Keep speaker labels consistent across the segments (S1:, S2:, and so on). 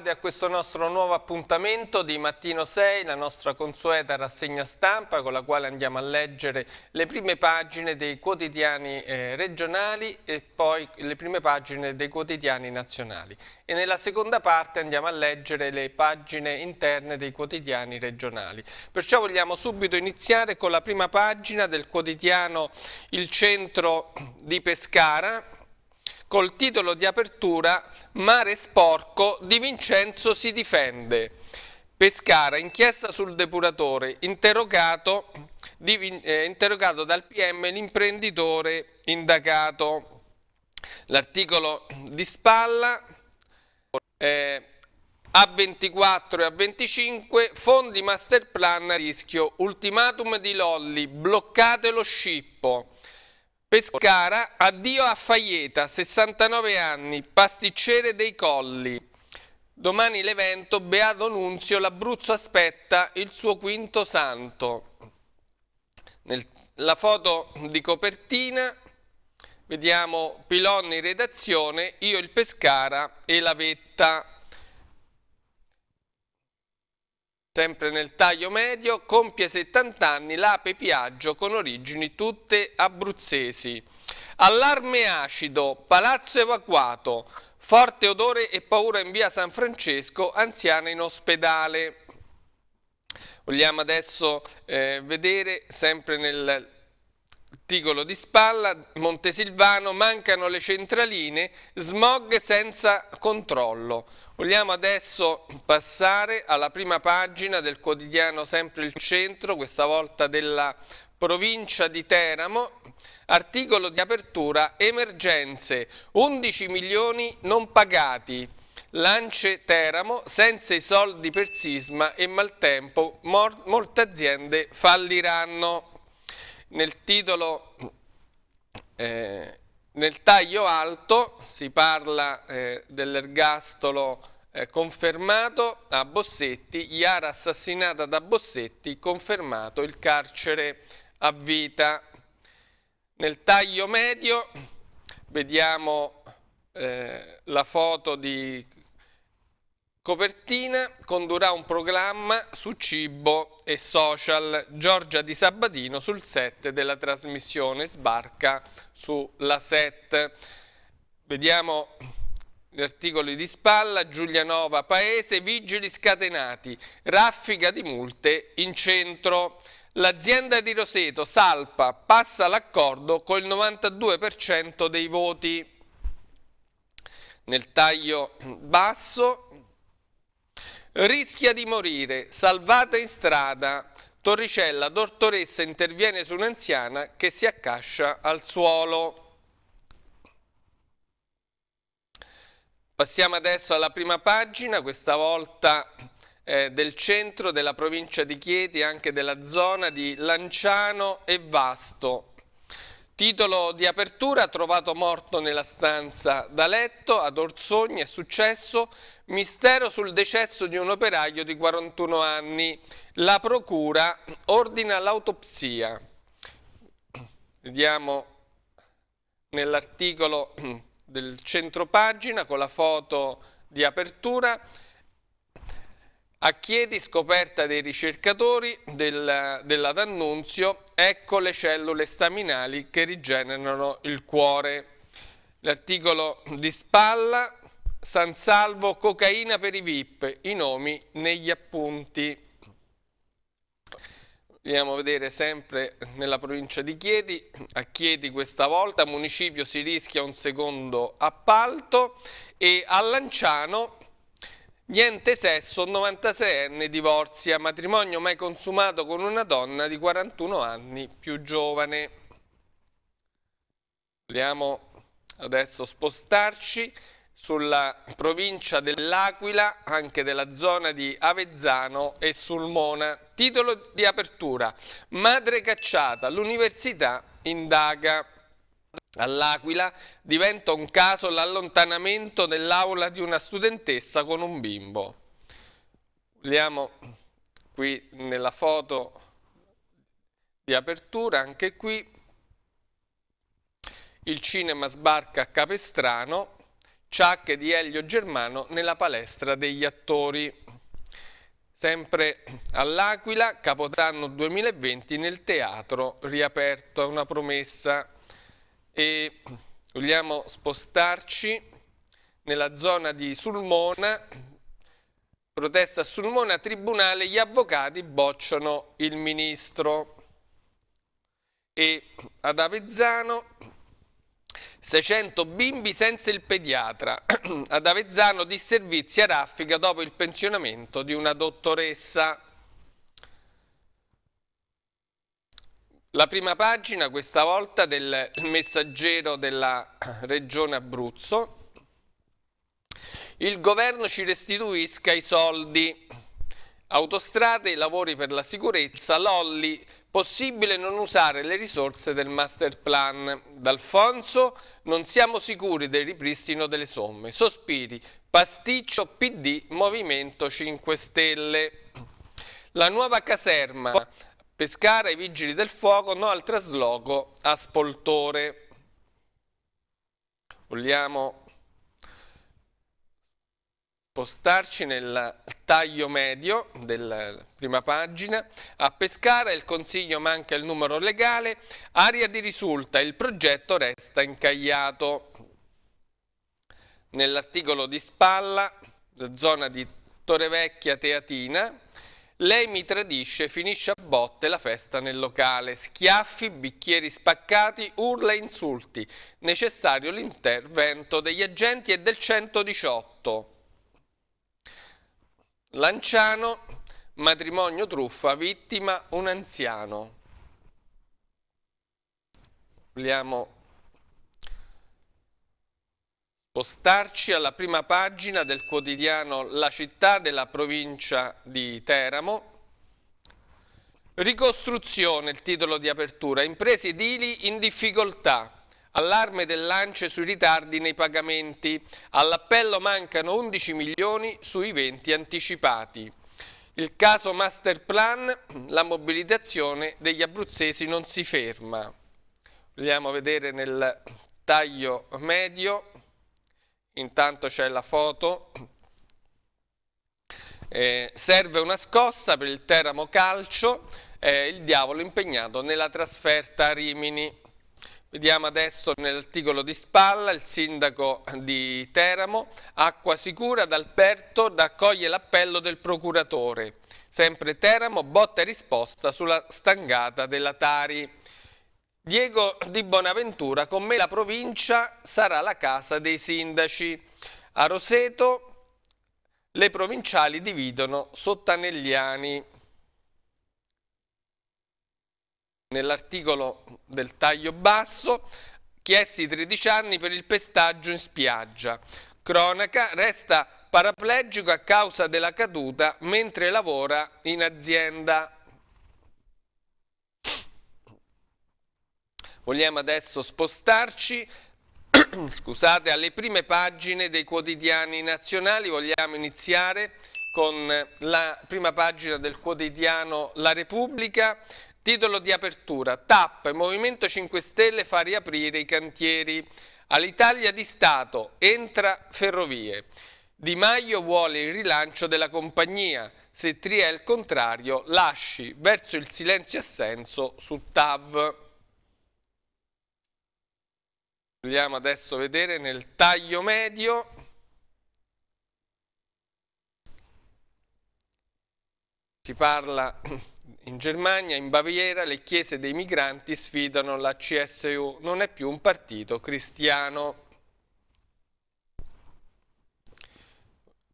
S1: bentornati a questo nostro nuovo appuntamento di Mattino 6, la nostra consueta rassegna stampa con la quale andiamo a leggere le prime pagine dei quotidiani eh, regionali e poi le prime pagine dei quotidiani nazionali. E nella seconda parte andiamo a leggere le pagine interne dei quotidiani regionali. Perciò vogliamo subito iniziare con la prima pagina del quotidiano Il Centro di Pescara, col titolo di apertura Mare sporco di Vincenzo si difende. Pescara, inchiesta sul depuratore, interrogato, di, eh, interrogato dal PM l'imprenditore indagato. L'articolo di spalla eh, A24 e A25, fondi master plan a rischio, ultimatum di Lolli, bloccate lo scippo. Pescara, addio a Faieta, 69 anni, pasticcere dei Colli. Domani l'evento, Beato Nunzio, l'Abruzzo aspetta il suo quinto santo. Nel, la foto di copertina, vediamo Pilonni redazione, io il Pescara e la vetta. Sempre nel taglio medio, compie 70 anni l'ape Piaggio con origini tutte abruzzesi. Allarme acido, palazzo evacuato, forte odore e paura in via San Francesco, anziana in ospedale. Vogliamo adesso eh, vedere sempre nel Articolo di spalla, Montesilvano, mancano le centraline, smog senza controllo. Vogliamo adesso passare alla prima pagina del quotidiano Sempre il Centro, questa volta della provincia di Teramo, articolo di apertura emergenze, 11 milioni non pagati, lance Teramo senza i soldi per sisma e maltempo, molte aziende falliranno nel titolo, eh, nel taglio alto si parla eh, dell'ergastolo eh, confermato a Bossetti, Iara assassinata da Bossetti, confermato il carcere a vita. Nel taglio medio vediamo eh, la foto di Copertina condurrà un programma su cibo e social. Giorgia Di Sabatino sul set della trasmissione Sbarca sulla set. Vediamo gli articoli di spalla, Giulianova Paese, vigili scatenati, raffica di multe in centro. L'azienda di Roseto, Salpa, passa l'accordo con il 92% dei voti. Nel taglio basso Rischia di morire, salvata in strada. Torricella, dottoressa, interviene su un'anziana che si accascia al suolo. Passiamo adesso alla prima pagina, questa volta eh, del centro della provincia di Chieti, anche della zona di Lanciano e Vasto. Titolo di apertura, trovato morto nella stanza da letto, ad Orsogni è successo, mistero sul decesso di un operaio di 41 anni, la procura ordina l'autopsia. Vediamo nell'articolo del centro pagina con la foto di apertura, a Chieti scoperta dei ricercatori della, della D'Annunzio Ecco le cellule staminali che rigenerano il cuore. L'articolo di spalla, San Salvo, cocaina per i VIP, i nomi negli appunti. Andiamo a vedere sempre nella provincia di Chieti, a Chieti questa volta, municipio si rischia un secondo appalto e a Lanciano Niente sesso, 96enne, divorzia, matrimonio mai consumato con una donna di 41 anni più giovane. Vogliamo adesso spostarci sulla provincia dell'Aquila, anche della zona di Avezzano e Sulmona. Titolo di apertura, madre cacciata, l'università indaga. All'Aquila diventa un caso l'allontanamento nell'aula di una studentessa con un bimbo. Vediamo qui nella foto di apertura, anche qui il cinema sbarca a Capestrano, Ciac di Elio Germano nella palestra degli attori. Sempre all'Aquila, Capodanno 2020 nel teatro riaperto, è una promessa e vogliamo spostarci nella zona di Sulmona, protesta Sulmona, tribunale, gli avvocati bocciano il ministro. E ad Avezzano 600 bimbi senza il pediatra. ad Avezzano disservizi a raffica dopo il pensionamento di una dottoressa. La prima pagina questa volta del messaggero della regione Abruzzo. Il governo ci restituisca i soldi. Autostrade, lavori per la sicurezza, Lolli, possibile non usare le risorse del master plan. D'Alfonso, non siamo sicuri del ripristino delle somme. Sospiri, pasticcio PD, Movimento 5 Stelle. La nuova caserma, Pescara, i vigili del fuoco, no al trasloco a Spoltore. Vogliamo spostarci nel taglio medio della prima pagina. A Pescara il consiglio manca il numero legale, aria di risulta, il progetto resta incagliato. Nell'articolo di spalla, zona di Torrevecchia Teatina, lei mi tradisce, finisce a botte la festa nel locale. Schiaffi, bicchieri spaccati, urla e insulti. Necessario l'intervento degli agenti e del 118. Lanciano, matrimonio truffa, vittima un anziano. Vogliamo Postarci alla prima pagina del quotidiano La città della provincia di Teramo. Ricostruzione, il titolo di apertura. Imprese edili in difficoltà. Allarme del lance sui ritardi nei pagamenti. All'appello mancano 11 milioni sui 20 anticipati. Il caso Master Plan, la mobilitazione degli abruzzesi non si ferma. Vogliamo vedere nel taglio medio intanto c'è la foto. Eh, serve una scossa per il Teramo Calcio, eh, il diavolo impegnato nella trasferta a Rimini. Vediamo adesso nell'articolo di spalla il sindaco di Teramo, acqua sicura dal perto accoglie l'appello del procuratore. Sempre Teramo, botta e risposta sulla stangata della Tari. Diego di Bonaventura, con me la provincia sarà la casa dei sindaci. A Roseto le provinciali dividono Sottanegliani. Nell'articolo del taglio basso, chiesti 13 anni per il pestaggio in spiaggia. Cronaca resta paraplegico a causa della caduta mentre lavora in azienda. Vogliamo adesso spostarci scusate, alle prime pagine dei quotidiani nazionali. Vogliamo iniziare con la prima pagina del quotidiano La Repubblica. Titolo di apertura, TAP, Movimento 5 Stelle fa riaprire i cantieri. All'Italia di Stato entra Ferrovie. Di Maio vuole il rilancio della compagnia, se Tria è il contrario lasci verso il silenzio assenso su TAV. Andiamo adesso a vedere nel taglio medio. Si parla in Germania, in Baviera, le chiese dei migranti sfidano la CSU, non è più un partito cristiano.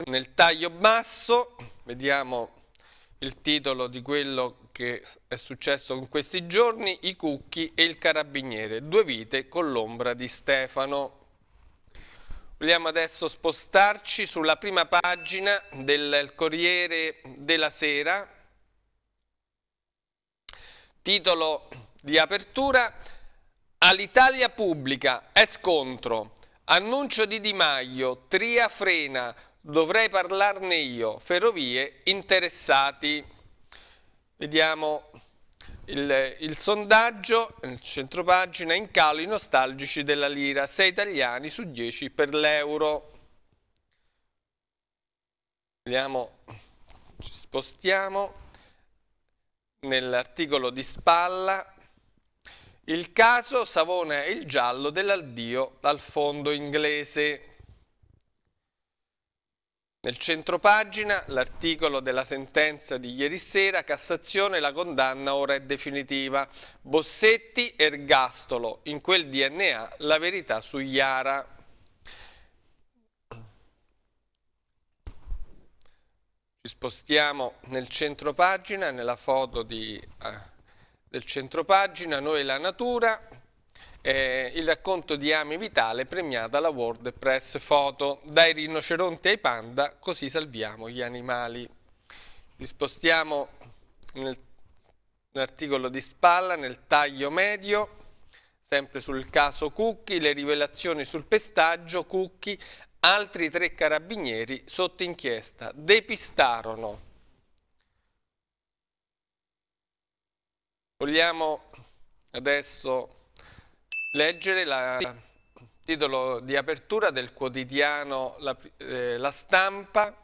S1: Nel taglio basso vediamo il titolo di quello che è successo in questi giorni, i Cucchi e il Carabiniere, due vite con l'ombra di Stefano. Vogliamo adesso spostarci sulla prima pagina del Corriere della Sera, titolo di apertura, All'Italia pubblica è scontro, annuncio di Di Maio, Tria frena, dovrei parlarne io, ferrovie interessati. Vediamo il, il sondaggio, nel centro pagina, in calo i nostalgici della lira, 6 italiani su 10 per l'euro. Vediamo, ci spostiamo nell'articolo di spalla. Il caso Savona e il giallo dell'addio al fondo inglese. Nel centro pagina l'articolo della sentenza di ieri sera, Cassazione, la condanna ora è definitiva. Bossetti, ergastolo, in quel DNA la verità su Iara. Ci spostiamo nel centro pagina, nella foto di, eh, del centro pagina, noi la natura, eh, il racconto di Ami Vitale premiata la World Press Photo. Dai rinoceronti ai panda, così salviamo gli animali. Li spostiamo nell'articolo di spalla, nel taglio medio, sempre sul caso Cucchi, le rivelazioni sul pestaggio, Cucchi, altri tre carabinieri sotto inchiesta, depistarono. Vogliamo adesso leggere il titolo di apertura del quotidiano La, eh, la Stampa.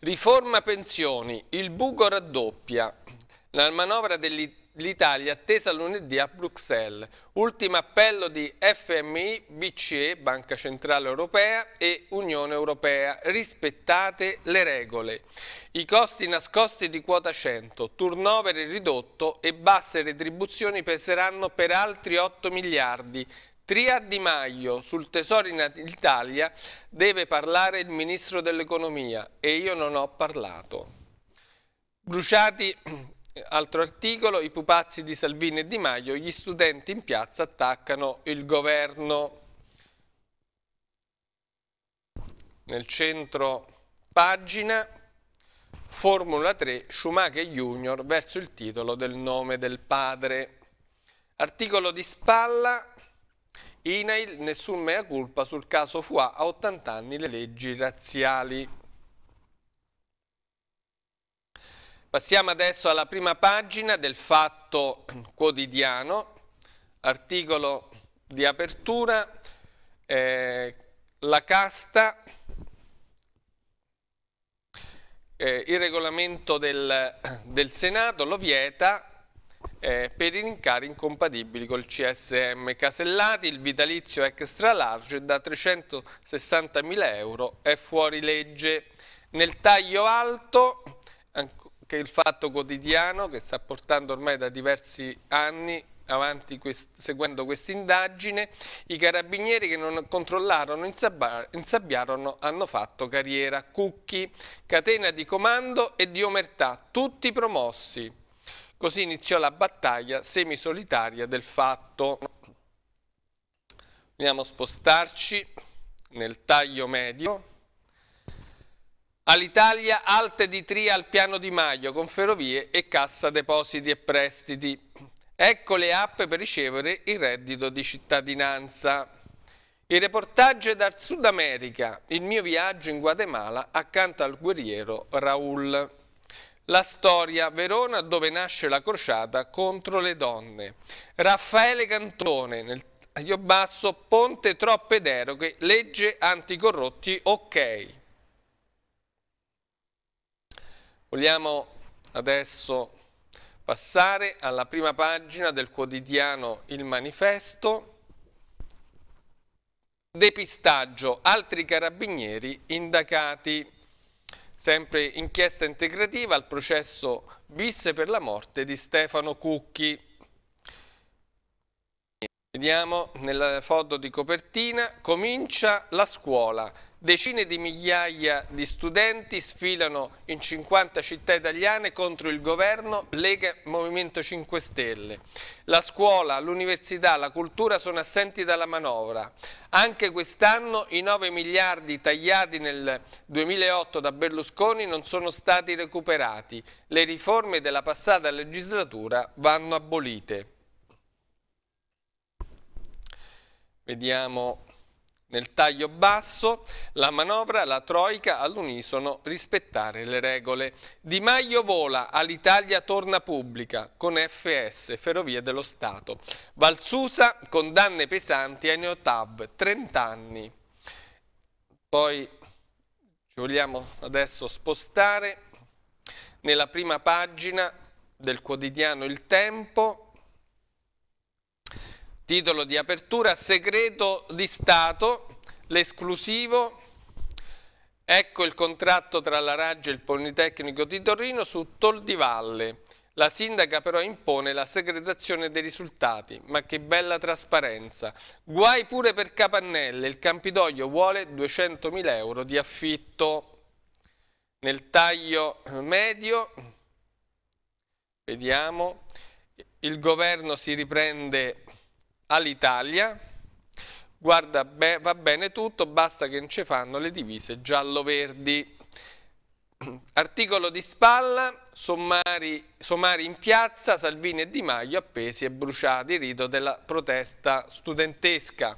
S1: Riforma pensioni, il buco raddoppia. La manovra dell'Italia l'Italia attesa lunedì a Bruxelles. Ultimo appello di FMI, BCE, Banca Centrale Europea e Unione Europea. Rispettate le regole. I costi nascosti di quota 100, turnover ridotto e basse retribuzioni peseranno per altri 8 miliardi. Tria Di Maio sul tesoro in Italia deve parlare il ministro dell'economia e io non ho parlato. Bruciati Altro articolo, i pupazzi di Salvini e Di Maio, gli studenti in piazza attaccano il governo. Nel centro pagina, Formula 3, Schumacher Junior verso il titolo del nome del padre. Articolo di spalla, Inail, nessun mea culpa sul caso Fuà, a 80 anni le leggi razziali. Passiamo adesso alla prima pagina del Fatto Quotidiano, articolo di apertura, eh, la casta, eh, il regolamento del, del, Senato lo vieta eh, per i rincari incompatibili col CSM Casellati, il vitalizio extra large da 360.000 euro è fuori legge. Nel taglio alto che il fatto quotidiano che sta portando ormai da diversi anni avanti quest seguendo indagine, i carabinieri che non controllarono insabbiarono hanno fatto carriera. Cucchi, catena di comando e di omertà, tutti promossi. Così iniziò la battaglia semisolitaria del fatto. Andiamo a spostarci nel taglio medio. All'Italia alte di Tria al piano di Maio con ferrovie e cassa depositi e prestiti. Ecco le app per ricevere il reddito di cittadinanza. Il reportage dal Sud America, il mio viaggio in Guatemala accanto al guerriero Raul. La storia, Verona dove nasce la crociata contro le donne. Raffaele Cantone, nel taglio basso, Ponte troppe deroghe, legge anticorrotti ok. Vogliamo adesso passare alla prima pagina del quotidiano Il Manifesto. Depistaggio, altri carabinieri indagati. Sempre inchiesta integrativa al processo bis per la morte di Stefano Cucchi. Vediamo nella foto di copertina, comincia la scuola. Decine di migliaia di studenti sfilano in 50 città italiane contro il governo, Lega Movimento 5 Stelle. La scuola, l'università, la cultura sono assenti dalla manovra. Anche quest'anno i 9 miliardi tagliati nel 2008 da Berlusconi non sono stati recuperati. Le riforme della passata legislatura vanno abolite. Vediamo nel taglio basso, la manovra, la Troica all'unisono rispettare le regole. Di Maio vola, all'Italia torna pubblica, con FS, Ferrovie dello Stato. Valsusa, condanne pesanti ai neotab, 30 anni. Poi ci vogliamo adesso spostare nella prima pagina del quotidiano Il Tempo, Titolo di apertura, segreto di Stato, l'esclusivo. Ecco il contratto tra la Raggio e il Politecnico di Torino su Toldivalle. La sindaca però impone la segretazione dei risultati, ma che bella trasparenza. Guai pure per Capannelle, il Campidoglio vuole 200.000 euro di affitto. Nel taglio medio, vediamo, il governo si riprende all'Italia, guarda beh, va bene tutto, basta che non ci fanno le divise giallo-verdi. Articolo di spalla, sommari, sommari, in piazza, Salvini e Di Maio appesi e bruciati, rito della protesta studentesca.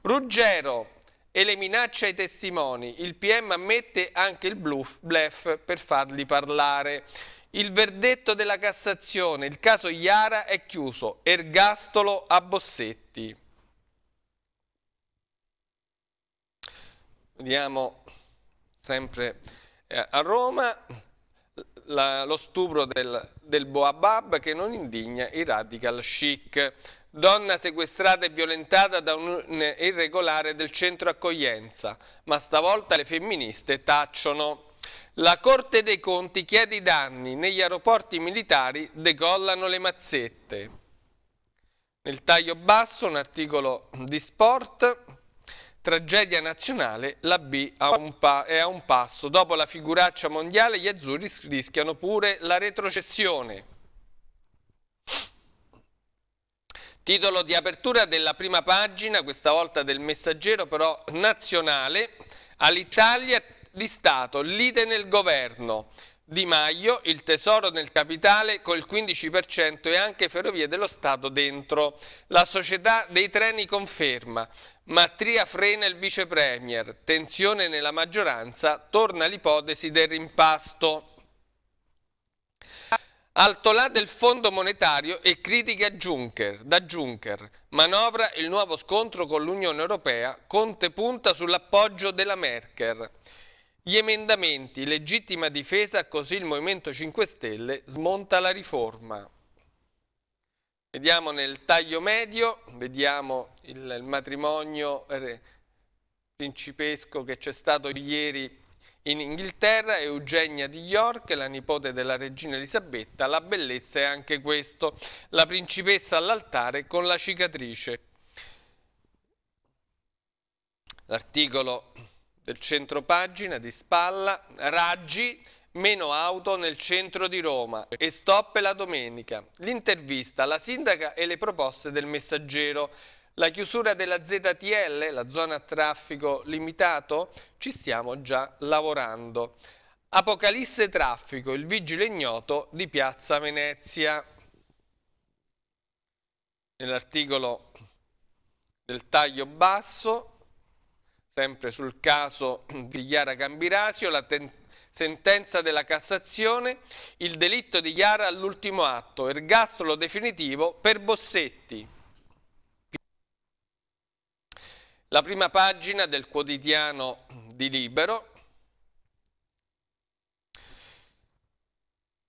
S1: Ruggero e le minacce ai testimoni, il PM ammette anche il bluff, blef per farli parlare. Il verdetto della Cassazione, il caso Iara è chiuso, ergastolo a Bossetti. Vediamo sempre eh, a Roma la, lo stupro del, del Boabab che non indigna i radical chic. Donna sequestrata e violentata da un irregolare del centro accoglienza, ma stavolta le femministe tacciono. La Corte dei Conti chiede i danni, negli aeroporti militari decollano le mazzette. Nel taglio basso un articolo di sport, tragedia nazionale, la B è a un passo. Dopo la figuraccia mondiale gli azzurri rischiano pure la retrocessione. Titolo di apertura della prima pagina, questa volta del messaggero però nazionale, all'Italia di Stato, l'ide nel governo. Di Maio, il tesoro nel capitale col 15% e anche Ferrovie dello Stato dentro. La società dei treni conferma. Matria frena il vice premier. Tensione nella maggioranza, torna l'ipotesi del rimpasto. Altolà del Fondo Monetario e critiche Juncker, da Juncker. Manovra il nuovo scontro con l'Unione Europea, Conte punta sull'appoggio della Merkel. Gli emendamenti, legittima difesa, così il Movimento 5 Stelle smonta la riforma. Vediamo nel taglio medio, vediamo il, il matrimonio eh, principesco che c'è stato ieri in Inghilterra, Eugenia di York, la nipote della regina Elisabetta, la bellezza è anche questo, la principessa all'altare con la cicatrice. L'articolo del centro pagina, di spalla, raggi, meno auto nel centro di Roma e stop la domenica. L'intervista alla sindaca e le proposte del messaggero. La chiusura della ZTL, la zona a traffico limitato, ci stiamo già lavorando. Apocalisse Traffico, il vigile ignoto di Piazza Venezia. Nell'articolo del taglio basso sempre sul caso di Chiara Gambirasio, la sentenza della Cassazione, il delitto di Chiara all'ultimo atto, ergastolo definitivo per Bossetti. La prima pagina del quotidiano di Libero,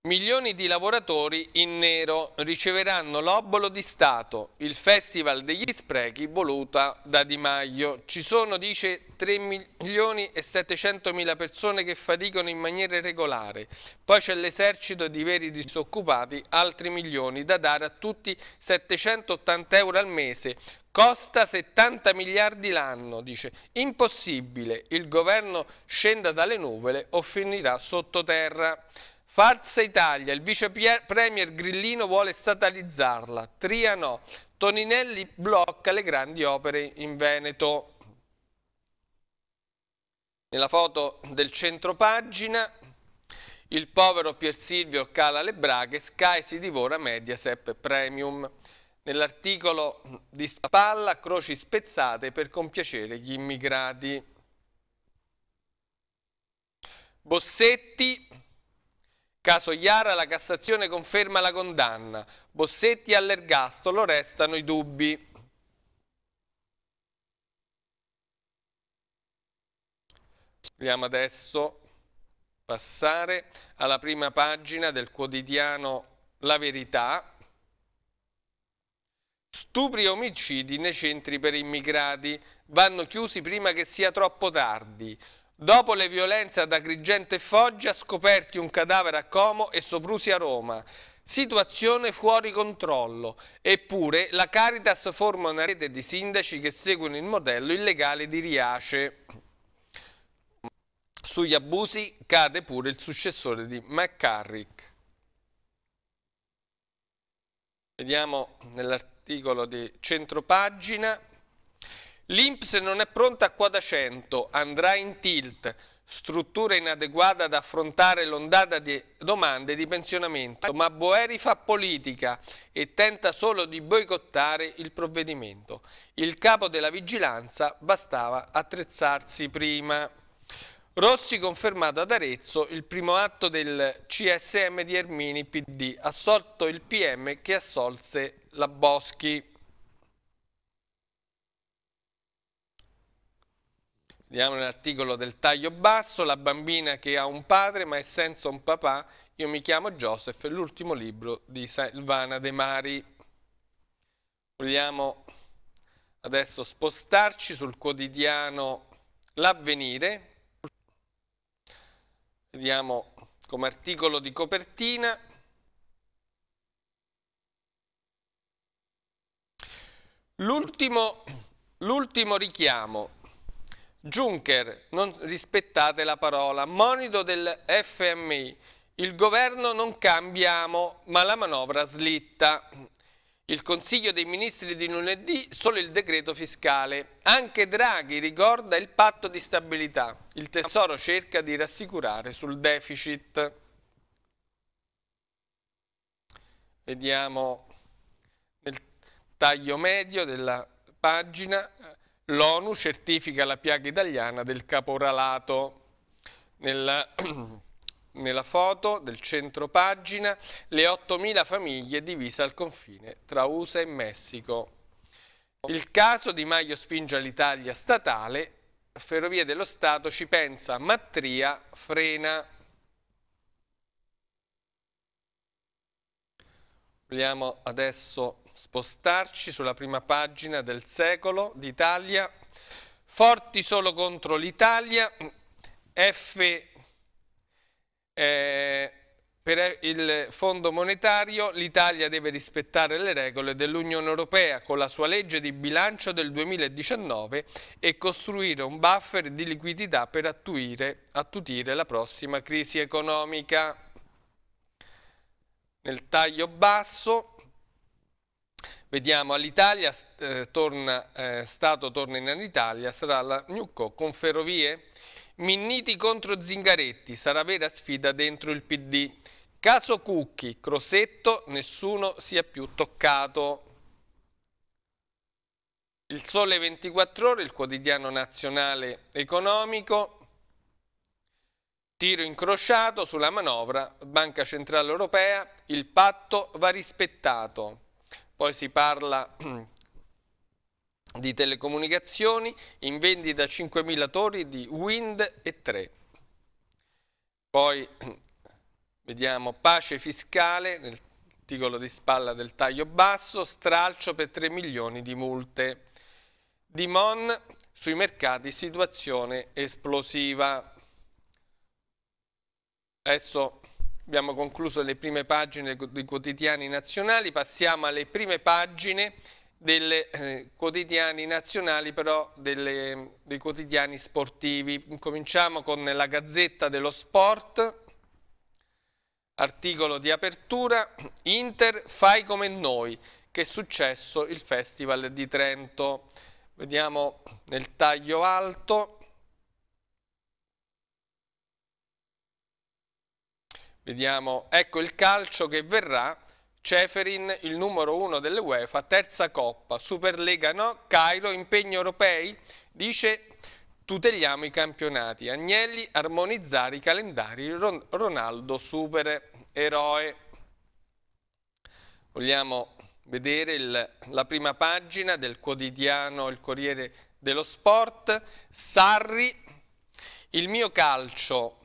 S1: Milioni di lavoratori in nero riceveranno l'obolo di Stato, il festival degli sprechi voluta da Di Maio. Ci sono, dice, 3 milioni e 700 mila persone che faticano in maniera irregolare. Poi c'è l'esercito di veri disoccupati, altri milioni da dare a tutti 780 euro al mese, Costa 70 miliardi l'anno, dice. Impossibile, il governo scenda dalle nuvole o finirà sottoterra. Farsa Italia, il vice premier Grillino vuole statalizzarla, Tria no, Toninelli blocca le grandi opere in Veneto. Nella foto del centro pagina il povero Pier Silvio cala le braghe, Sky si divora Mediaset Premium. Nell'articolo di Spalla, croci spezzate per compiacere gli immigrati. Bossetti Caso Iara, la Cassazione conferma la condanna. Bossetti all'ergastolo, restano i dubbi. Andiamo adesso passare alla prima pagina del quotidiano La Verità. Stupri e omicidi nei centri per immigrati vanno chiusi prima che sia troppo tardi. Dopo le violenze ad Agrigento e Foggia, scoperti un cadavere a Como e soprusi a Roma. Situazione fuori controllo. Eppure la Caritas forma una rete di sindaci che seguono il modello illegale di Riace. Sugli abusi cade pure il successore di McCarrick. Vediamo nell'articolo di centropagina. L'Inps non è pronta qua da 100, andrà in tilt, struttura inadeguata ad affrontare l'ondata di domande di pensionamento, ma Boeri fa politica e tenta solo di boicottare il provvedimento. Il capo della vigilanza bastava attrezzarsi prima. Rozzi confermato ad Arezzo il primo atto del CSM di Ermini PD, assolto il PM che assolse la Boschi. Vediamo l'articolo del taglio basso, la bambina che ha un padre ma è senza un papà, io mi chiamo Joseph, l'ultimo libro di Silvana De Mari. Vogliamo adesso spostarci sul quotidiano L'Avvenire. Vediamo come articolo di copertina. L'ultimo richiamo, Juncker, non rispettate la parola, monito del FMI, il governo non cambiamo ma la manovra slitta. Il Consiglio dei Ministri di lunedì solo il decreto fiscale. Anche Draghi ricorda il patto di stabilità. Il Tesoro cerca di rassicurare sul deficit. Vediamo nel taglio medio della pagina L'ONU certifica la piaga italiana del caporalato. Nella, nella foto del centro pagina le 8.000 famiglie divise al confine tra USA e Messico. Il caso Di Maio spinge all'Italia statale, Ferrovie dello Stato ci pensa, Mattria frena. Vogliamo adesso Spostarci sulla prima pagina del secolo d'Italia, forti solo contro l'Italia, F eh, per il Fondo Monetario l'Italia deve rispettare le regole dell'Unione Europea con la sua legge di bilancio del 2019 e costruire un buffer di liquidità per attuire, attutire la prossima crisi economica. Nel taglio basso Vediamo all'Italia, eh, eh, Stato torna in Italia, sarà la Gnucco con Ferrovie. Minniti contro Zingaretti, sarà vera sfida dentro il PD. Caso Cucchi, Crosetto, nessuno sia più toccato. Il Sole 24 Ore, il quotidiano nazionale economico. Tiro incrociato sulla manovra, Banca Centrale Europea, il patto va rispettato. Poi si parla di telecomunicazioni, in vendita 5.000 torri di Wind e 3. Poi vediamo pace fiscale nel titolo di spalla del taglio basso, stralcio per 3 milioni di multe. Dimon sui mercati situazione esplosiva. Adesso Abbiamo concluso le prime pagine dei quotidiani nazionali, passiamo alle prime pagine dei eh, quotidiani nazionali, però delle, dei quotidiani sportivi. Cominciamo con la Gazzetta dello Sport, articolo di apertura, Inter fai come noi, che è successo il Festival di Trento. Vediamo nel taglio alto Vediamo, ecco il calcio che verrà, Ceferin il numero uno delle UEFA, terza coppa, Superlega no, Cairo, impegno europei, dice tuteliamo i campionati, Agnelli armonizzare i calendari, Ron Ronaldo supereroe. Vogliamo vedere il, la prima pagina del quotidiano Il Corriere dello Sport, Sarri, il mio calcio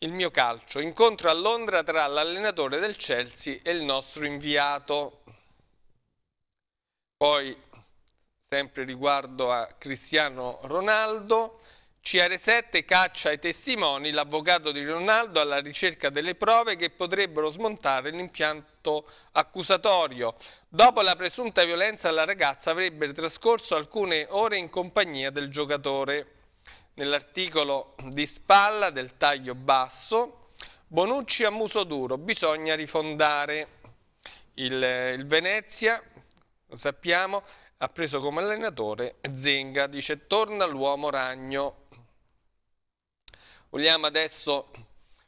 S1: il mio calcio, incontro a Londra tra l'allenatore del Chelsea e il nostro inviato. Poi, sempre riguardo a Cristiano Ronaldo, CR7 caccia ai testimoni l'avvocato di Ronaldo alla ricerca delle prove che potrebbero smontare l'impianto accusatorio. Dopo la presunta violenza la ragazza avrebbe trascorso alcune ore in compagnia del giocatore nell'articolo di spalla del taglio basso, Bonucci a muso duro, bisogna rifondare il, il Venezia, lo sappiamo, ha preso come allenatore Zenga, dice torna l'uomo ragno. Vogliamo adesso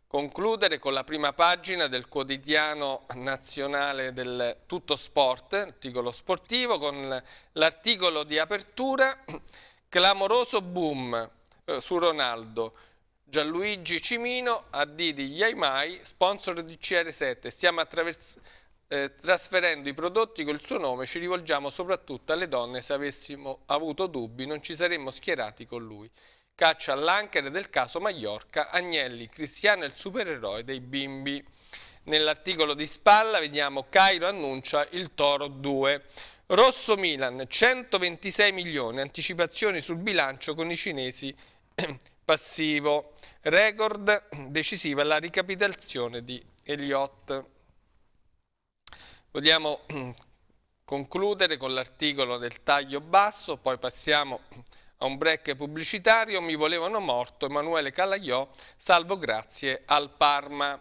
S1: concludere con la prima pagina del quotidiano nazionale del Tutto Sport, articolo sportivo, con l'articolo di apertura Clamoroso boom, eh, su Ronaldo. Gianluigi Cimino, AD di Yaimai, sponsor di CR7. Stiamo eh, trasferendo i prodotti col suo nome, ci rivolgiamo soprattutto alle donne. Se avessimo avuto dubbi non ci saremmo schierati con lui. Caccia all'anker del caso Maiorca, Agnelli, Cristiano è il supereroe dei bimbi. Nell'articolo di spalla vediamo Cairo annuncia il Toro 2. Rosso Milan, 126 milioni, anticipazioni sul bilancio con i cinesi passivo. Record decisiva la ricapitolazione di Eliott. Vogliamo concludere con l'articolo del taglio basso, poi passiamo a un break pubblicitario. Mi volevano morto Emanuele Calaiò, salvo grazie al Parma.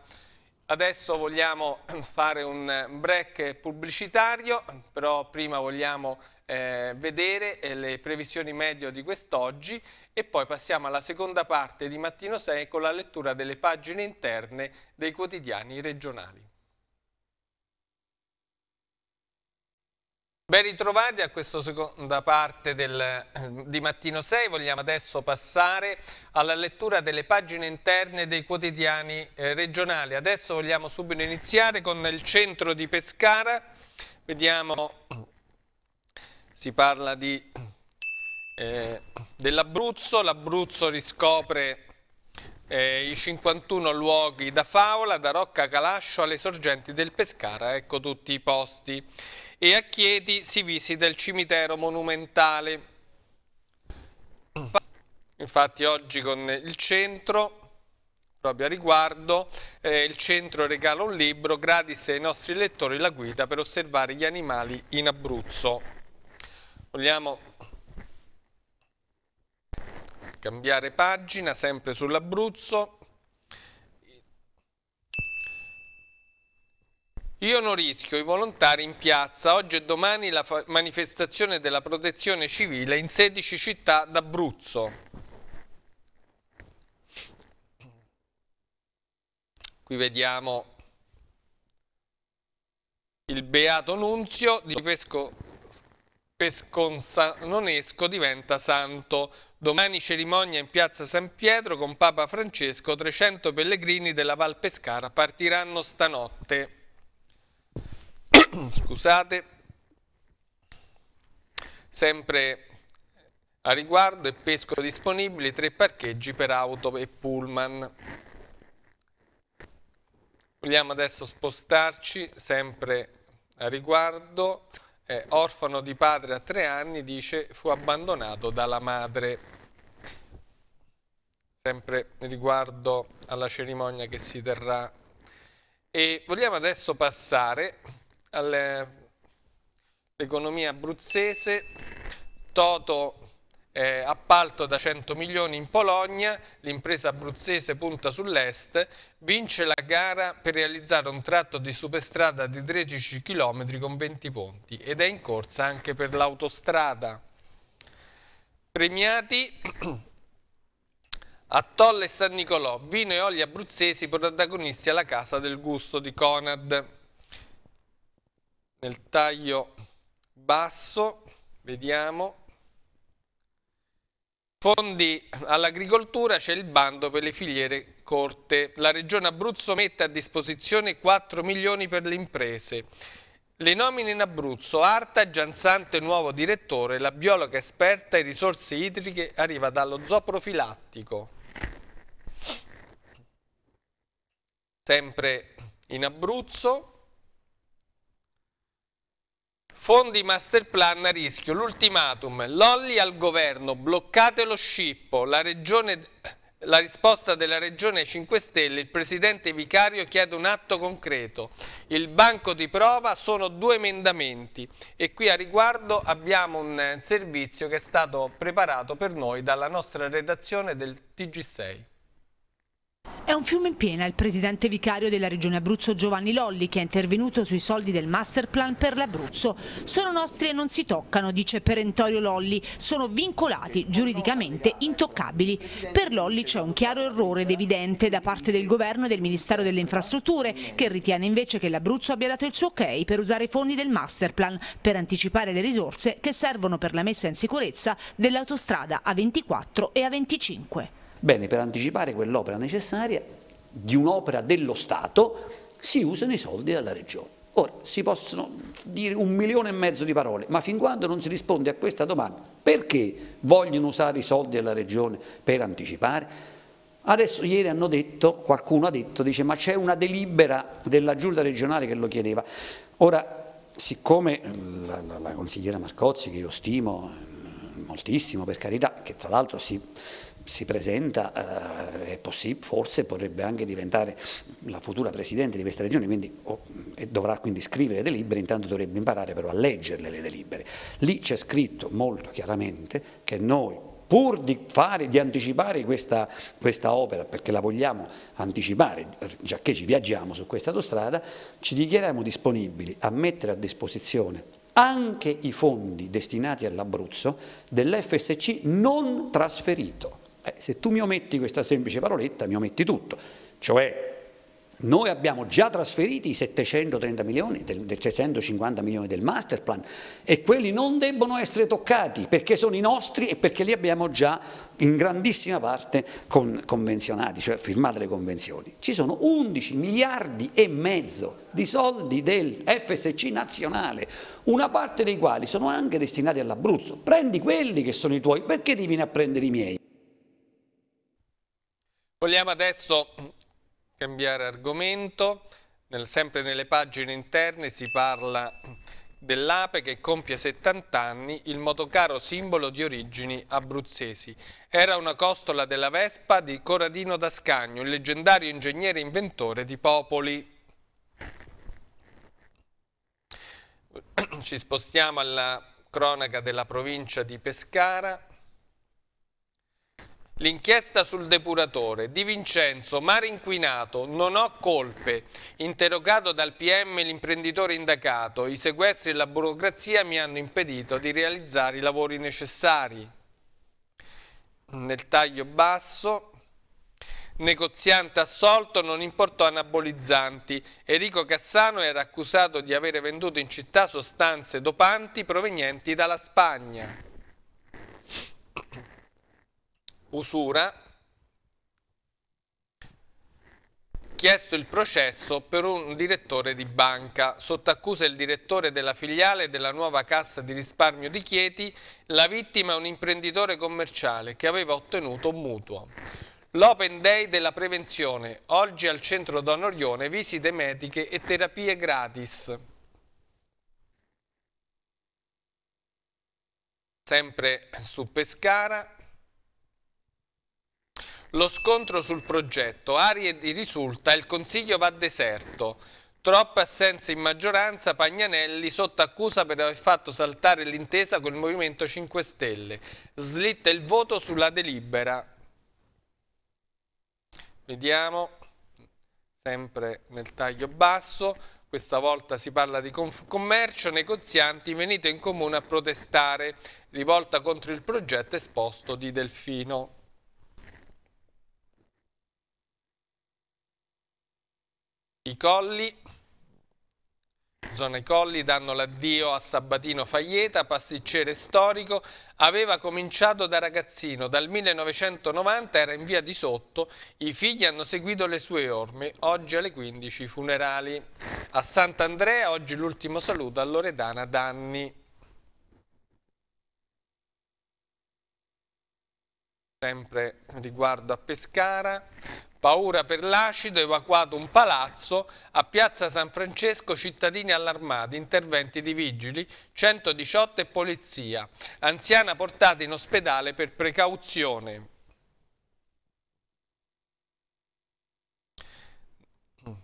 S1: Adesso vogliamo fare un break pubblicitario, però prima vogliamo eh, vedere eh, le previsioni medio di quest'oggi e poi passiamo alla seconda parte di Mattino 6 con la lettura delle pagine interne dei quotidiani regionali. Ben ritrovati a questa seconda parte del, di Mattino 6, vogliamo adesso passare alla lettura delle pagine interne dei quotidiani eh, regionali. Adesso vogliamo subito iniziare con il centro di Pescara, vediamo, si parla di eh, dell'Abruzzo, l'Abruzzo riscopre eh, i 51 luoghi da favola, da Rocca Calascio alle sorgenti del Pescara, ecco tutti i posti. E a Chieti si visita il cimitero monumentale. Infatti oggi con il centro, proprio a riguardo, eh, il centro regala un libro gratis ai nostri lettori la guida per osservare gli animali in Abruzzo. Vogliamo cambiare pagina, sempre sull'Abruzzo. Io non rischio i volontari in piazza. Oggi e domani la manifestazione della protezione civile in 16 città d'Abruzzo. Qui vediamo il Beato Nunzio di Pesco Pescon Sanonesco diventa santo. Domani cerimonia in piazza San Pietro con Papa Francesco, 300 pellegrini della Val Pescara partiranno stanotte. Scusate, sempre a riguardo e pesco disponibili tre parcheggi per auto e pullman. Vogliamo adesso spostarci sempre a riguardo eh, orfano di padre a tre anni, dice fu abbandonato dalla madre. Sempre riguardo alla cerimonia che si terrà. E vogliamo adesso passare all'economia abruzzese. Toto eh, appalto da 100 milioni in Polonia, l'impresa abruzzese punta sull'est, vince la gara per realizzare un tratto di superstrada di 13 km con 20 ponti ed è in corsa anche per l'autostrada. Premiati Atolle e San Nicolò, vino e oli abruzzesi protagonisti alla Casa del Gusto di Conad. Nel taglio basso vediamo Fondi all'agricoltura, c'è il bando per le filiere corte. La regione Abruzzo mette a disposizione 4 milioni per le imprese. Le nomine in Abruzzo, Arta Gianzante, nuovo direttore, la biologa esperta in risorse idriche arriva dallo zooprofilattico. Sempre in Abruzzo. Fondi master plan a rischio, l'ultimatum, l'olli al governo, bloccate lo scippo, la, regione, la risposta della Regione 5 Stelle, il Presidente Vicario chiede un atto concreto, il banco di prova sono due emendamenti e qui a riguardo abbiamo un eh, servizio che è stato preparato per noi dalla nostra redazione del TG6.
S2: È un fiume in piena il presidente vicario della regione Abruzzo Giovanni Lolli che è intervenuto sui soldi del masterplan per l'Abruzzo. Sono nostri e non si toccano, dice perentorio Lolli, sono vincolati, giuridicamente intoccabili. Per Lolli c'è un chiaro errore ed evidente da parte del governo e del Ministero delle Infrastrutture che ritiene invece che l'Abruzzo abbia dato il suo ok per usare i fondi del masterplan per anticipare le risorse che servono per la messa in sicurezza
S3: dell'autostrada A24 e A25. Bene, per anticipare quell'opera necessaria, di un'opera dello Stato, si usano i soldi della Regione. Ora, si possono dire un milione e mezzo di parole, ma fin quando non si risponde a questa domanda, perché vogliono usare i soldi della Regione per anticipare? Adesso ieri hanno detto, qualcuno ha detto, dice ma c'è una delibera della giunta regionale che lo chiedeva. Ora, siccome eh, la, la, la consigliera Marcozzi, che io stimo eh, moltissimo per carità, che tra l'altro si si presenta, eh, forse potrebbe anche diventare la futura Presidente di questa Regione, quindi, oh, dovrà quindi scrivere delibere, intanto dovrebbe imparare però a leggerle le delibere. Lì c'è scritto molto chiaramente che noi pur di, fare, di anticipare questa, questa, opera, perché la vogliamo anticipare, già che ci viaggiamo su questa autostrada, ci dichiariamo disponibili a mettere a disposizione anche i fondi destinati all'Abruzzo dell'FSC non trasferito. Eh, se tu mi ometti questa semplice paroletta, mi ometti tutto. Cioè, noi abbiamo già trasferiti i 730 milioni, del, del 650 milioni del master plan e quelli non debbono essere toccati perché sono i nostri e perché li abbiamo già in grandissima parte con, convenzionati, cioè firmate le convenzioni. Ci sono 11 miliardi e mezzo di soldi del FSC nazionale, una parte dei quali sono anche destinati all'Abruzzo. Prendi quelli che sono i tuoi, perché ti vieni a prendere i miei?
S1: Vogliamo adesso cambiare argomento, Nel, sempre nelle pagine interne si parla dell'Ape che compie 70 anni, il motocaro simbolo di origini abruzzesi. Era una costola della Vespa di Coradino Dascagno, il leggendario ingegnere inventore di Popoli. Ci spostiamo alla cronaca della provincia di Pescara, L'inchiesta sul depuratore. Di Vincenzo, mare inquinato, non ho colpe. Interrogato dal PM l'imprenditore indagato. I sequestri e la burocrazia mi hanno impedito di realizzare i lavori necessari. Nel taglio basso... Negoziante assolto non importò anabolizzanti. Enrico Cassano era accusato di avere venduto in città sostanze dopanti provenienti dalla Spagna usura, chiesto il processo per un direttore di banca. Sotto accusa il direttore della filiale della nuova cassa di risparmio di Chieti, la vittima è un imprenditore commerciale che aveva ottenuto un mutuo. L'Open Day della Prevenzione, oggi al centro Don Orione, visite mediche e terapie gratis. Sempre su Pescara, lo scontro sul progetto, arie di risulta, il Consiglio va deserto. Troppe assenze in maggioranza, Pagnanelli sotto accusa per aver fatto saltare l'intesa col Movimento 5 Stelle. Slitta il voto sulla delibera. Vediamo, sempre nel taglio basso, questa volta si parla di commercio, negozianti, venite in comune a protestare, rivolta contro il progetto esposto di Delfino. I colli, zona i colli, danno l'addio a Sabatino Faglieta, pasticcere storico, aveva cominciato da ragazzino, dal 1990 era in via di sotto, i figli hanno seguito le sue orme, oggi alle 15 funerali. A Sant'Andrea oggi l'ultimo saluto a Loredana Danni. sempre riguardo a Pescara. Paura per l'acido, evacuato un palazzo, a Piazza San Francesco cittadini allarmati, interventi di vigili, 118 e polizia. Anziana portata in ospedale per precauzione.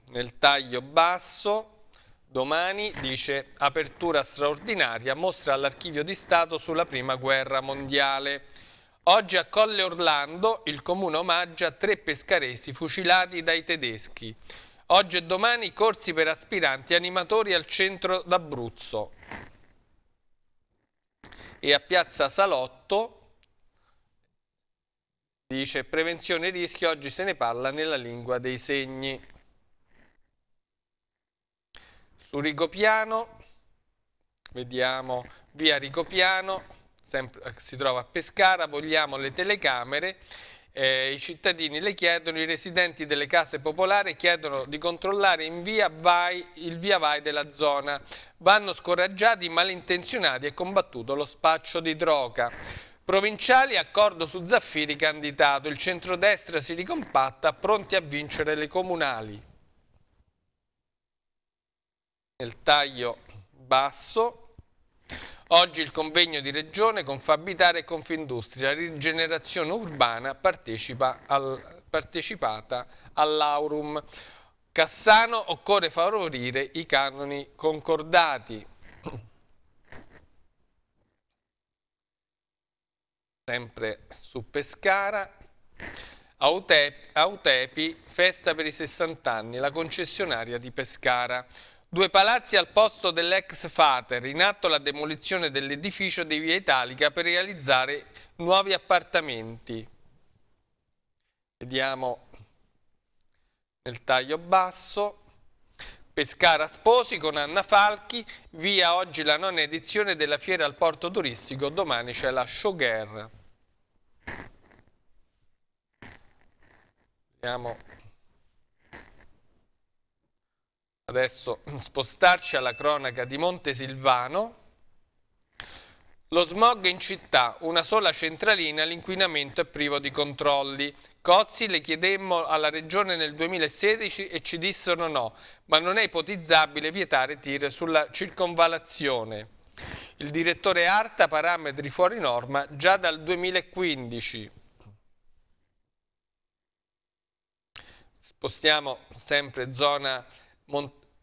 S1: Nel taglio basso... Domani dice apertura straordinaria, mostra all'archivio di Stato sulla prima guerra mondiale. Oggi a Colle Orlando il comune omaggia tre pescaresi fucilati dai tedeschi. Oggi e domani corsi per aspiranti animatori al centro d'Abruzzo. E a Piazza Salotto dice prevenzione rischio, oggi se ne parla nella lingua dei segni. Su Rigopiano, vediamo via Rigopiano, eh, si trova a Pescara, vogliamo le telecamere, eh, i cittadini le chiedono, i residenti delle case popolari chiedono di controllare in via vai, il via vai della zona. Vanno scoraggiati i malintenzionati e combattuto lo spaccio di droga. Provinciali, accordo su Zaffiri candidato, il centrodestra si ricompatta, pronti a vincere le comunali. Nel taglio basso, Oggi il convegno di Regione con Fabitare e Confindustria, rigenerazione urbana, partecipa al, partecipata all'Aurum. Cassano occorre favorire i canoni concordati. Sempre su Pescara. Autepi, Autepi, festa per i 60 anni, la concessionaria di Pescara. Due palazzi al posto dell'ex Fater, in atto la demolizione dell'edificio di Via Italica per realizzare nuovi appartamenti. Vediamo nel taglio basso. Pescara Sposi con Anna Falchi, via oggi la nona edizione della fiera al porto turistico, domani c'è la showgirl. Vediamo adesso spostarci alla cronaca di Montesilvano. Lo smog in città, una sola centralina, l'inquinamento è privo di controlli. Cozzi le chiedemmo alla Regione nel 2016 e ci dissero no, ma non è ipotizzabile vietare tir sulla circonvalazione. Il direttore Arta parametri fuori norma già dal 2015. Spostiamo sempre zona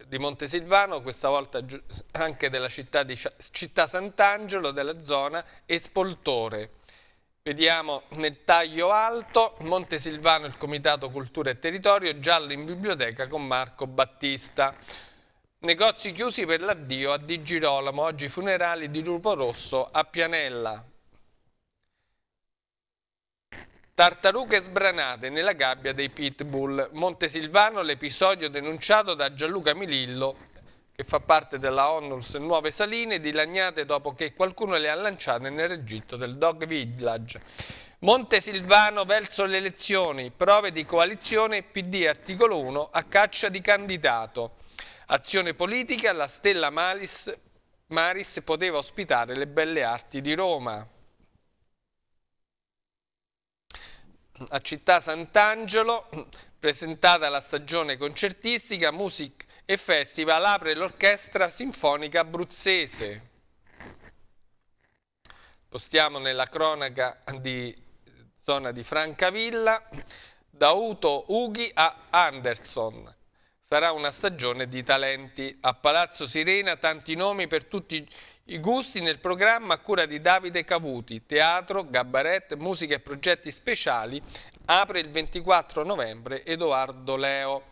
S1: di Montesilvano, questa volta anche della città, di città Sant'Angelo, della zona, Espoltore. Vediamo nel taglio alto, Montesilvano, il Comitato Cultura e Territorio, giallo in biblioteca con Marco Battista. Negozi chiusi per l'addio a Di Girolamo, oggi funerali di Lupo Rosso a Pianella. Tartarughe sbranate nella gabbia dei pitbull. Montesilvano, l'episodio denunciato da Gianluca Milillo, che fa parte della ONUS Nuove Saline, dilaniate dopo che qualcuno le ha lanciate nel registro del Dog Village. Montesilvano verso le elezioni, prove di coalizione PD articolo 1 a caccia di candidato. Azione politica, la Stella Maris, Maris poteva ospitare le belle arti di Roma. a Città Sant'Angelo, presentata la stagione concertistica, music e festival, apre l'Orchestra Sinfonica Abruzzese. Postiamo nella cronaca di zona di Francavilla, da Uto Ughi a Anderson. Sarà una stagione di talenti. A Palazzo Sirena tanti nomi per tutti i i gusti nel programma a cura di Davide Cavuti, teatro, gabaret, musica e progetti speciali, apre il 24 novembre Edoardo Leo.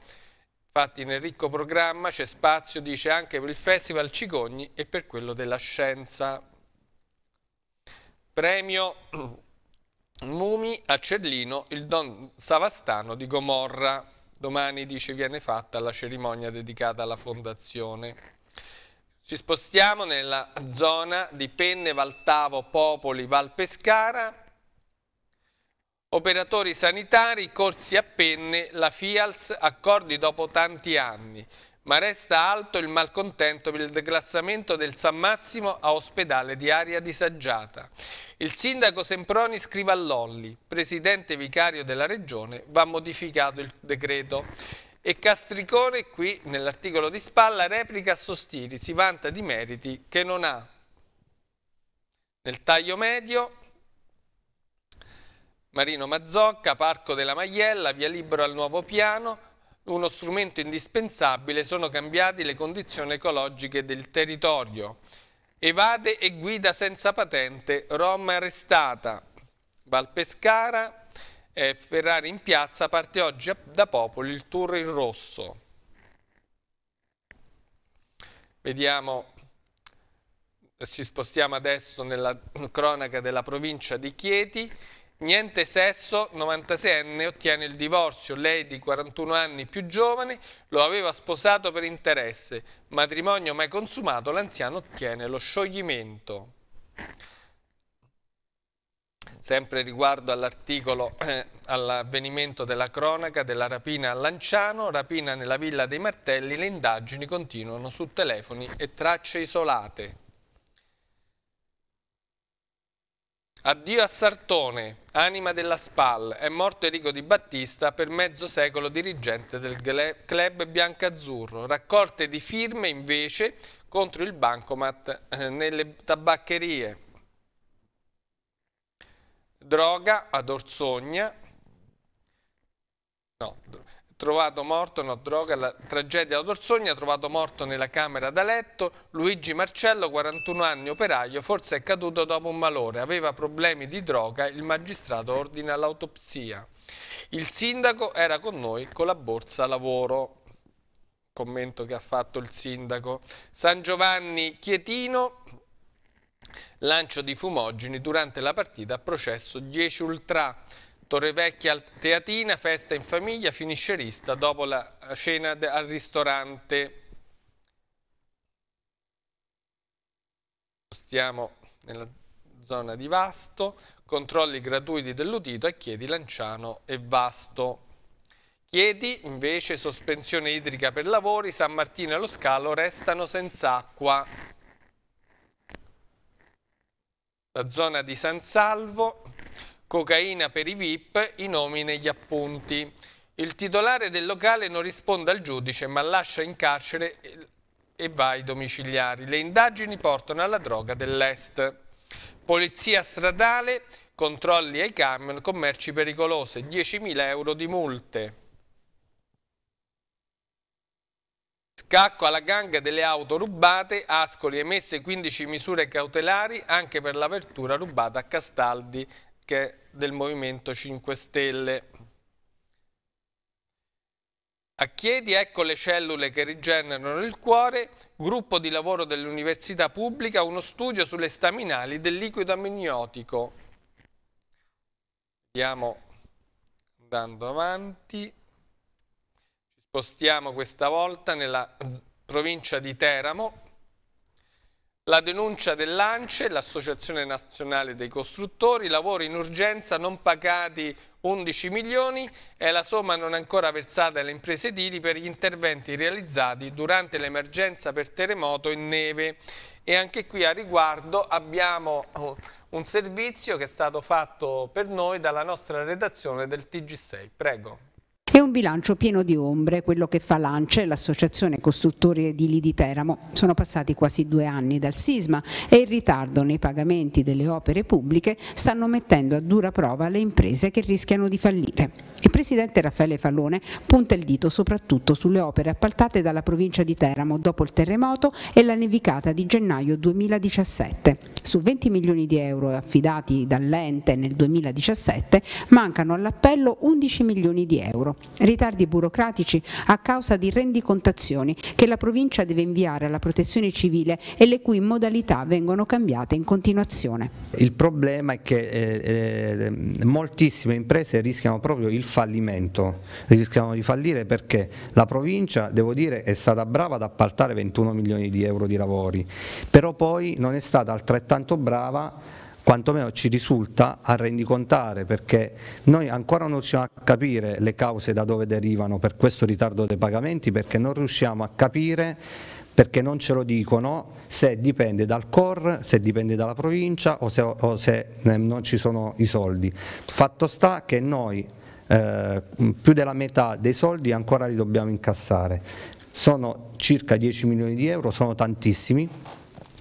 S1: Infatti nel ricco programma c'è spazio, dice, anche per il Festival Cicogni e per quello della scienza. Premio Mumi a Cellino, il Don Savastano di Gomorra. Domani, dice, viene fatta la cerimonia dedicata alla fondazione. Ci spostiamo nella zona di Penne, Valtavo, Popoli, Val Pescara. Operatori sanitari, corsi a penne, la FIALS, accordi dopo tanti anni. Ma resta alto il malcontento per il declassamento del San Massimo a ospedale di aria disagiata. Il sindaco Semproni scrive a Lolli, presidente vicario della regione, va modificato il decreto. E Castricone qui nell'articolo di spalla replica a Sostiri, si vanta di meriti che non ha. Nel taglio medio Marino Mazzocca, Parco della Maiella, via libero al nuovo piano, uno strumento indispensabile sono cambiate le condizioni ecologiche del territorio. Evade e guida senza patente, Roma arrestata. Valpescara, Ferrari in piazza, parte oggi da Popoli il tour in rosso. Vediamo, ci spostiamo adesso nella cronaca della provincia di Chieti. Niente sesso, 96enne, ottiene il divorzio. Lei di 41 anni più giovane lo aveva sposato per interesse. Matrimonio mai consumato, l'anziano ottiene lo scioglimento sempre riguardo all'articolo eh, all'avvenimento della cronaca della rapina a Lanciano, rapina nella Villa dei Martelli, le indagini continuano su telefoni e tracce isolate. Addio a Sartone, anima della SPAL, è morto Enrico Di Battista per mezzo secolo dirigente del club biancazzurro. Raccolte di firme invece contro il bancomat eh, nelle tabaccherie droga ad Orsogna, no, trovato morto, no, droga, la tragedia ad Orsogna, trovato morto nella camera da letto, Luigi Marcello, 41 anni, operaio, forse è caduto dopo un malore, aveva problemi di droga, il magistrato ordina l'autopsia. Il sindaco era con noi con la borsa lavoro, commento che ha fatto il sindaco. San Giovanni Chietino, Lancio di fumogeni durante la partita a processo 10 ultra. Torrevecchia Teatina, festa in famiglia, finisce rista dopo la eh, cena al ristorante. Stiamo nella zona di Vasto, controlli gratuiti dell'udito a Chiedi, Lanciano e Vasto. Chiedi invece sospensione idrica per lavori, San Martino e lo Scalo restano senza acqua la zona di San Salvo, cocaina per i VIP, i nomi negli appunti. Il titolare del locale non risponde al giudice ma lascia in carcere e va ai domiciliari. Le indagini portano alla droga dell'Est. Polizia stradale, controlli ai camion, commerci pericolosi, 10.000 euro di multe. Scacco alla gang delle auto rubate, Ascoli emesse 15 misure cautelari anche per l'apertura rubata a Castaldi che è del Movimento 5 Stelle. A Chiedi ecco le cellule che rigenerano il cuore, gruppo di lavoro dell'Università Pubblica, uno studio sulle staminali del liquido amniotico. Andiamo andando avanti spostiamo questa volta nella provincia di Teramo, la denuncia dell'ANCE, l'Associazione Nazionale dei Costruttori, lavori in urgenza non pagati 11 milioni e la somma non ancora versata alle imprese edili per gli interventi realizzati durante l'emergenza per terremoto e neve. E anche qui a riguardo abbiamo oh, un servizio che è stato fatto per noi dalla nostra redazione del TG6. Prego.
S2: È un bilancio pieno di ombre, quello che fa l'ANCE, l'associazione costruttori edili di Teramo. Sono passati quasi due anni dal sisma e il ritardo nei pagamenti delle opere pubbliche stanno mettendo a dura prova le imprese che rischiano di fallire. Il presidente Raffaele Fallone punta il dito soprattutto sulle opere appaltate dalla provincia di Teramo dopo il terremoto e la nevicata di gennaio 2017. Su 20 milioni di euro affidati dall'ente nel 2017 mancano all'appello 11 milioni di euro. Ritardi burocratici a causa di rendicontazioni che la provincia deve inviare alla protezione civile e le cui modalità vengono cambiate in continuazione.
S4: Il problema è che eh, eh, moltissime imprese rischiano proprio il fallimento, rischiano di fallire perché la provincia, devo dire, è stata brava ad appaltare 21 milioni di euro di lavori, però poi non è stata altrettanto altrettanto brava quantomeno ci risulta a rendicontare perché noi ancora non riusciamo a capire le cause da dove derivano per questo ritardo dei pagamenti perché non riusciamo a capire perché non ce lo dicono se dipende dal COR, se dipende dalla provincia o se, o se eh, non ci sono i soldi. Fatto sta che noi eh, più della metà dei soldi ancora li dobbiamo incassare, sono circa 10 milioni di euro, sono tantissimi,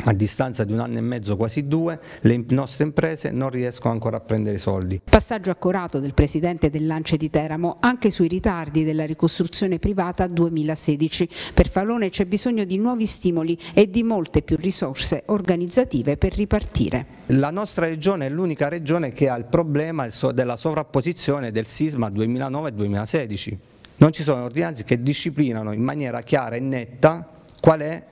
S4: a distanza di un anno e mezzo, quasi due, le nostre imprese non riescono ancora a prendere i soldi.
S2: Passaggio accorato del presidente del Lance di Teramo anche sui ritardi della ricostruzione privata 2016. Per Falone c'è bisogno di nuovi stimoli e di molte più risorse organizzative per ripartire.
S4: La nostra regione è l'unica regione che ha il problema della sovrapposizione del sisma 2009-2016. Non ci sono ordinanze che disciplinano in maniera chiara e netta qual è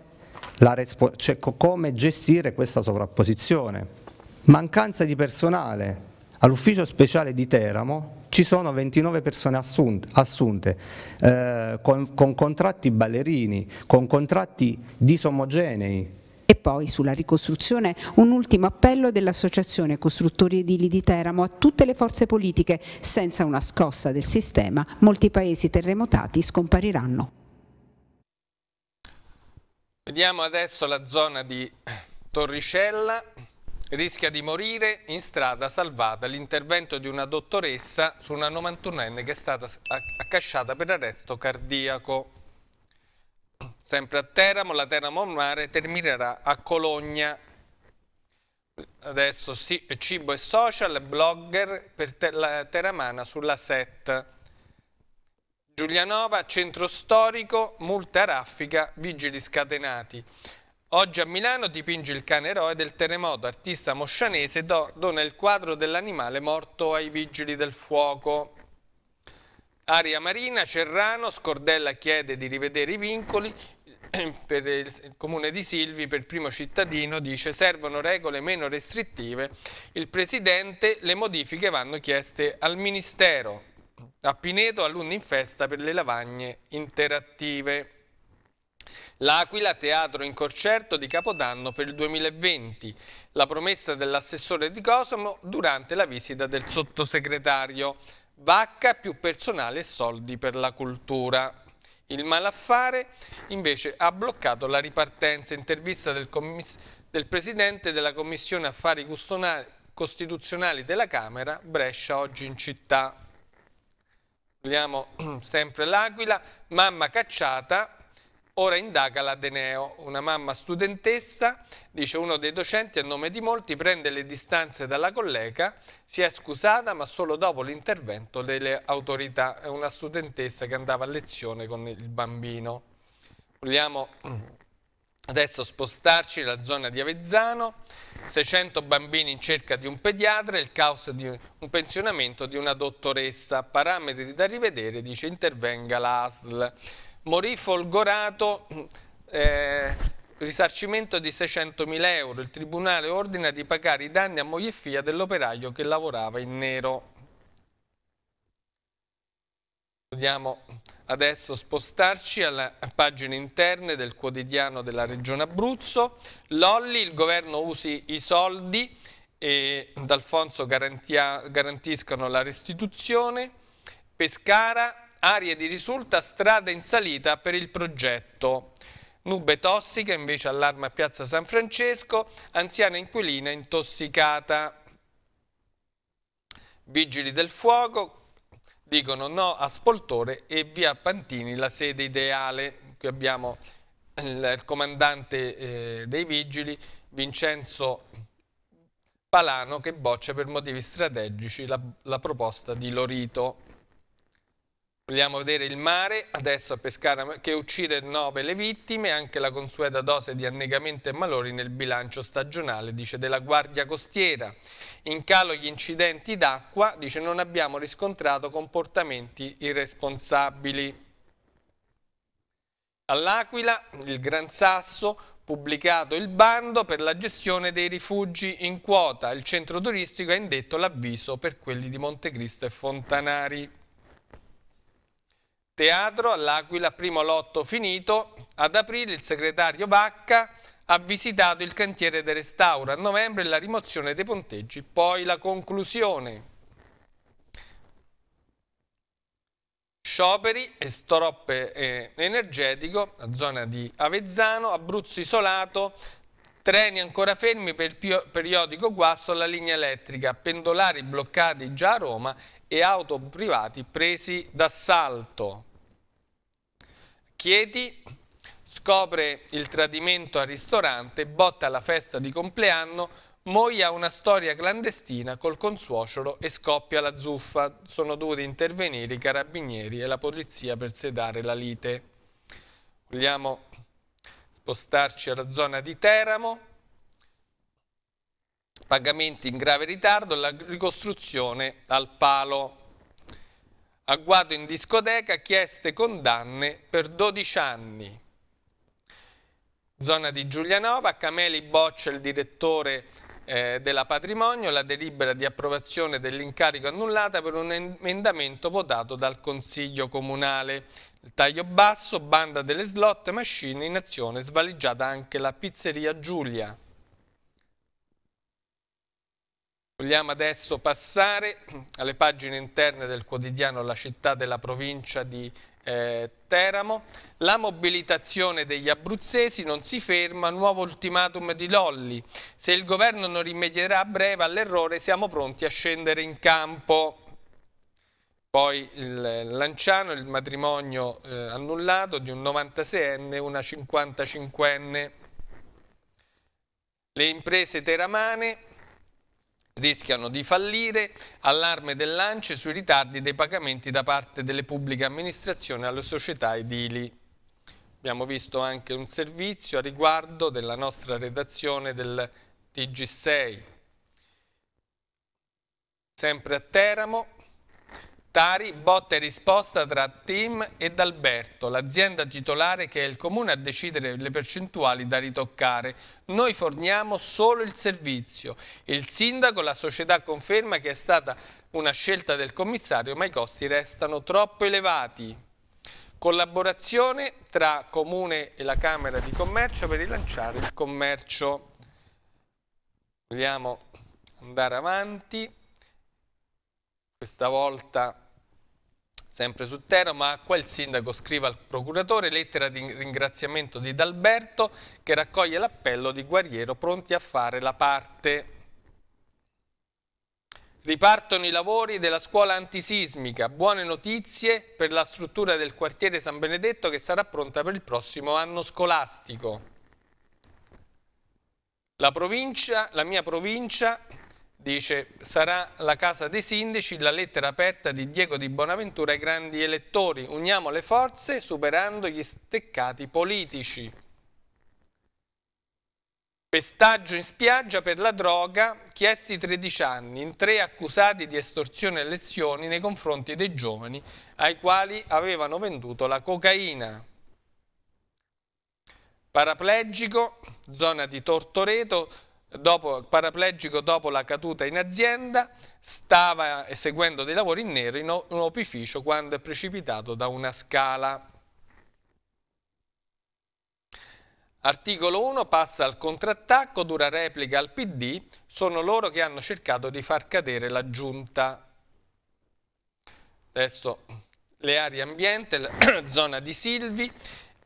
S4: respo- cioè, co- come gestire questa sovrapposizione. Mancanza di personale. All'ufficio speciale di Teramo ci sono 29 persone assunte, assunte eh, con, con contratti ballerini, con contratti disomogenei, e
S2: poi sulla ricostruzione un ultimo appello dell'Associazione Costruttori Edili di Teramo a tutte le forze politiche. Senza una scossa del sistema molti paesi terremotati scompariranno.
S1: Vediamo adesso la zona di Torricella, rischia di morire, in strada salvata l'intervento di una dottoressa su una 91enne che è stata accasciata per arresto cardiaco. Sempre a Teramo, la Teramo Mare terminerà a Cologna. Adesso cibo e social, blogger per la Teramana sulla SET. Giulianova, centro storico, multa raffica, vigili scatenati. Oggi a Milano dipinge il cane eroe del terremoto, artista moscianese dona il quadro dell'animale morto ai vigili del fuoco. Aria Marina, Cerrano, Scordella chiede di rivedere i vincoli, per il comune di Silvi, per primo cittadino, dice servono regole meno restrittive. Il presidente, le modifiche vanno chieste al Ministero. A Pineto alunni in festa per le lavagne interattive. L'Aquila Teatro in concerto di Capodanno per il 2020, la promessa dell'assessore di Cosmo durante la visita del sottosegretario, vacca più personale e soldi per la cultura. Il malaffare invece ha bloccato la ripartenza, intervista del, del Presidente della Commissione Affari Costituzionali della Camera, Brescia oggi in città. Vediamo sempre l'Aquila, mamma cacciata, ora indaga l'Ateneo. Una mamma studentessa, dice uno dei docenti a nome di molti, prende le distanze dalla collega, si è scusata ma solo dopo l'intervento delle autorità. È una studentessa che andava a lezione con il bambino. Vogliamo Adesso spostarci nella zona di Avezzano, 600 bambini in cerca di un pediatra, il caos di un pensionamento di una dottoressa, parametri da rivedere, dice intervenga l'ASL. Morì folgorato, eh, risarcimento di 600.000 euro, il tribunale ordina di pagare i danni a moglie e figlia dell'operaio che lavorava in nero. Vogliamo adesso spostarci alle pagine interne del quotidiano della Regione Abruzzo. Lolli, il governo usi i soldi e D'Alfonso garantiscono la restituzione. Pescara, aria di risulta, strada in salita per il progetto. Nube tossica invece allarma a Piazza San Francesco, anziana inquilina intossicata. Vigili del fuoco, dicono no a Spoltore e via Pantini la sede ideale. Qui abbiamo il comandante eh, dei vigili Vincenzo Palano che boccia per motivi strategici la, la proposta di Lorito. Vogliamo vedere il mare, adesso a Pescara, che uccide nove le vittime, anche la consueta dose di annegamento e malori nel bilancio stagionale, dice della Guardia Costiera. In calo gli incidenti d'acqua, dice non abbiamo riscontrato comportamenti irresponsabili. All'Aquila, il Gran Sasso, pubblicato il bando per la gestione dei rifugi in quota. Il centro turistico ha indetto l'avviso per quelli di Montecristo e Fontanari. Teatro all'Aquila, primo lotto finito. Ad aprile il segretario Bacca ha visitato il cantiere del restauro. A novembre la rimozione dei ponteggi, poi la conclusione. Scioperi e stroppe eh, energetico, a zona di Avezzano, Abruzzo isolato, treni ancora fermi per il periodico guasto alla linea elettrica, pendolari bloccati già a Roma e auto privati presi d'assalto. Chieti scopre il tradimento al ristorante, botta alla festa di compleanno, Moia ha una storia clandestina col consuocero e scoppia la zuffa. Sono dovuti intervenire i carabinieri e la polizia per sedare la lite. Vogliamo spostarci alla zona di Teramo pagamenti in grave ritardo e la ricostruzione al palo. Agguato in discoteca, chieste condanne per 12 anni. Zona di Giulianova, Cameli Boccia, il direttore eh, della patrimonio, la delibera di approvazione dell'incarico annullata per un emendamento votato dal Consiglio Comunale. Il taglio basso, banda delle slot, machine in azione, svaligiata anche la pizzeria Giulia. Vogliamo adesso passare alle pagine interne del quotidiano La città della provincia di eh, Teramo. La mobilitazione degli abruzzesi non si ferma, nuovo ultimatum di Lolli. Se il governo non rimedierà a breve all'errore siamo pronti a scendere in campo. Poi il Lanciano, il matrimonio eh, annullato di un 96enne e una 55enne. Le imprese teramane rischiano di fallire, allarme del lancio sui ritardi dei pagamenti da parte delle pubbliche amministrazioni alle società edili. Abbiamo visto anche un servizio a riguardo della nostra redazione del TG6. Sempre a Teramo, parlamentari, botta e risposta tra Tim ed Alberto, l'azienda titolare che è il comune a decidere le percentuali da ritoccare. Noi forniamo solo il servizio. Il sindaco, la società conferma che è stata una scelta del commissario, ma i costi restano troppo elevati. Collaborazione tra Comune e la Camera di Commercio per rilanciare il commercio. Vogliamo andare avanti. Questa volta Sempre su Teramo, qua il sindaco scrive al procuratore lettera di ringraziamento di D'Alberto che raccoglie l'appello di Guerriero pronti a fare la parte. Ripartono i lavori della scuola antisismica. Buone notizie per la struttura del quartiere San Benedetto che sarà pronta per il prossimo anno scolastico. La, provincia, la mia provincia dice sarà la casa dei sindaci la lettera aperta di Diego di Bonaventura ai grandi elettori uniamo le forze superando gli steccati politici pestaggio in spiaggia per la droga chiesti 13 anni in tre accusati di estorsione e lezioni nei confronti dei giovani ai quali avevano venduto la cocaina paraplegico zona di Tortoreto dopo, paraplegico dopo la caduta in azienda, stava eseguendo dei lavori in nero in un opificio quando è precipitato da una scala. Articolo 1 passa al contrattacco, dura replica al PD, sono loro che hanno cercato di far cadere la giunta. Adesso le aree ambiente, la zona di Silvi,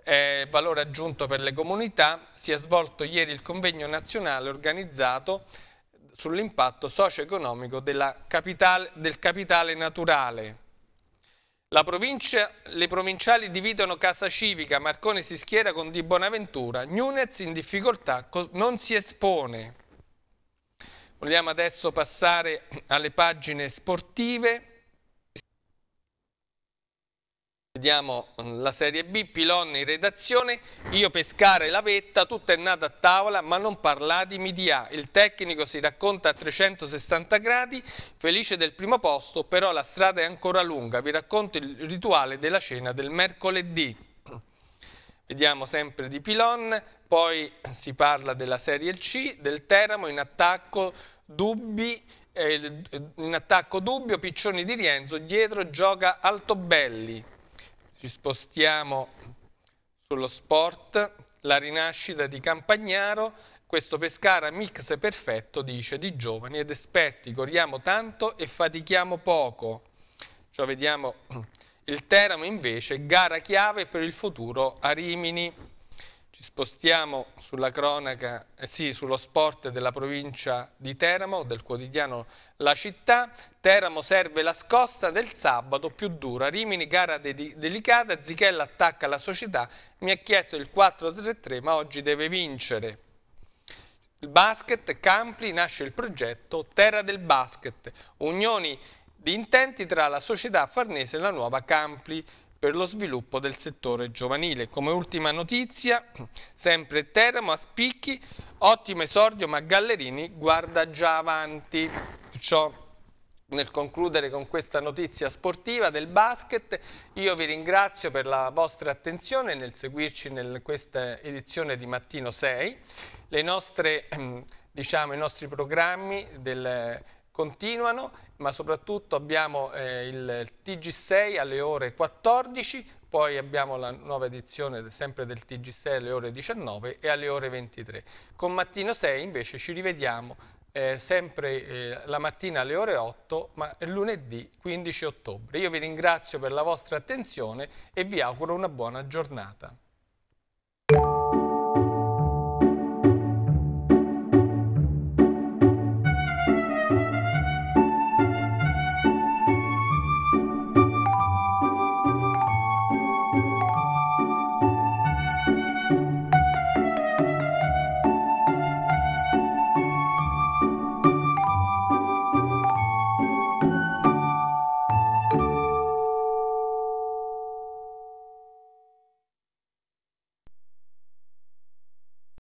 S1: eh, valore aggiunto per le comunità, si è svolto ieri il convegno nazionale organizzato sull'impatto socio-economico del capitale naturale. Provincia, le provinciali dividono Casa Civica, Marcone si schiera con Di Bonaventura, Nunez in difficoltà non si espone. Vogliamo adesso passare alle pagine sportive. Vediamo mm, la Serie B, Pilon in redazione, io pescare la vetta, tutto è nato a tavola ma non parlatemi di A. Il tecnico si racconta a 360 gradi, felice del primo posto, però la strada è ancora lunga. Vi racconto il rituale della cena del mercoledì. Vediamo sempre di Pilon, poi si parla della Serie C, del Teramo in attacco, dubbi, eh, in attacco dubbio, Piccioni di Rienzo, dietro gioca Altobelli. Ci spostiamo sullo sport, la rinascita di Campagnaro, questo Pescara mix perfetto, dice, di giovani ed esperti, corriamo tanto e fatichiamo poco. Cioè vediamo il Teramo invece, gara chiave per il futuro a Rimini. Ci spostiamo sulla cronaca, eh sì, sullo sport della provincia di Teramo, del quotidiano La Città. Teramo serve la scossa del sabato più dura. Rimini, gara de delicata, Zichella attacca la società. Mi ha chiesto il 4-3-3, ma oggi deve vincere. Il basket, Campli, nasce il progetto Terra del Basket. Unioni di intenti tra la società farnese e la nuova Campli per lo sviluppo del settore giovanile. Come ultima notizia, sempre Teramo a spicchi, ottimo esordio ma Gallerini guarda già avanti. Ciò nel concludere con questa notizia sportiva del basket, io vi ringrazio per la vostra attenzione nel seguirci in questa edizione di Mattino 6. Nostre, ehm, diciamo, I nostri programmi del, continuano ma soprattutto abbiamo eh, il TG6 alle ore 14, poi abbiamo la nuova edizione sempre del TG6 alle ore 19 e alle ore 23. Con Mattino 6 invece ci rivediamo eh, sempre eh, la mattina alle ore 8, ma lunedì 15 ottobre. Io vi ringrazio per la vostra attenzione e vi auguro una buona giornata.